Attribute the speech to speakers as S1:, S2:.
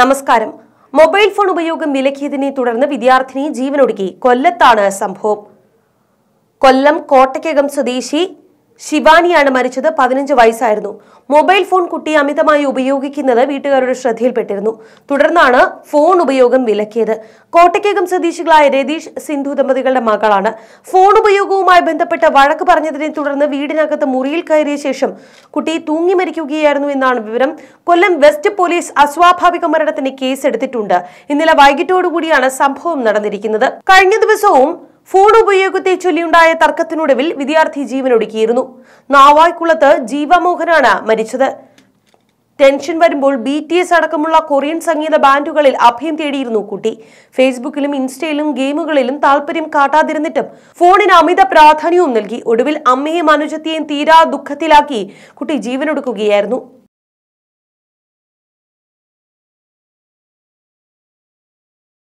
S1: നമസ്കാരം mobile phone ഉപയോഗം വിലക്കിയതിനെ തുടർന്ന് വിദ്യാർത്ഥിനി ജീവനൊടുക്കി കൊല്ലത്താണ് സംഭവം കൊല്ലം കോട്ടയ്ക്കകം സ്വദേശി ശിവാനിയാണ് മരിച്ചത് പതിനഞ്ച് വയസ്സായിരുന്നു മൊബൈൽ ഫോൺ കുട്ടി അമിതമായി ഉപയോഗിക്കുന്നത് വീട്ടുകാരുടെ ശ്രദ്ധയിൽപ്പെട്ടിരുന്നു തുടർന്നാണ് ഫോൺ ഉപയോഗം വിലക്കിയത് കോട്ടയ്ക്കകം സ്വദേശികളായ രതീഷ് സിന്ധു ദമ്പതികളുടെ മകളാണ് ഫോൺ ഉപയോഗവുമായി ബന്ധപ്പെട്ട വഴക്ക് പറഞ്ഞതിനെ തുടർന്ന് വീടിനകത്ത് മുറിയിൽ കയറിയ ശേഷം കുട്ടി തൂങ്ങി മരിക്കുകയായിരുന്നു എന്നാണ് വിവരം കൊല്ലം വെസ്റ്റ് പോലീസ് അസ്വാഭാവിക മരണത്തിന് കേസെടുത്തിട്ടുണ്ട് ഇന്നലെ വൈകിട്ടോടുകൂടിയാണ് സംഭവം നടന്നിരിക്കുന്നത് കഴിഞ്ഞ ദിവസവും ഫോൺ ഉപയോഗത്തെ ചൊല്ലിയുണ്ടായ തർക്കത്തിനൊടുവിൽ വിദ്യാർത്ഥി ജീവനൊടുക്കിയിരുന്നു നാവായ്ക്കുളത്ത് ജീവമോഹനാണ് മരിച്ചത് ടെൻഷൻ വരുമ്പോൾ ബി ടി എസ് അടക്കമുള്ള കൊറിയൻ സംഗീത ബാൻഡുകളിൽ അഭയം തേടിയിരുന്നു കുട്ടി ഫേസ്ബുക്കിലും ഇൻസ്റ്റയിലും ഗെയിമുകളിലും താല്പര്യം കാട്ടാതിരുന്നിട്ടും ഫോണിന് അമിത പ്രാധാന്യവും നൽകി ഒടുവിൽ അമ്മയെയും അനുജത്തെയും തീരാ ദുഃഖത്തിലാക്കി കുട്ടി ജീവനൊടുക്കുകയായിരുന്നു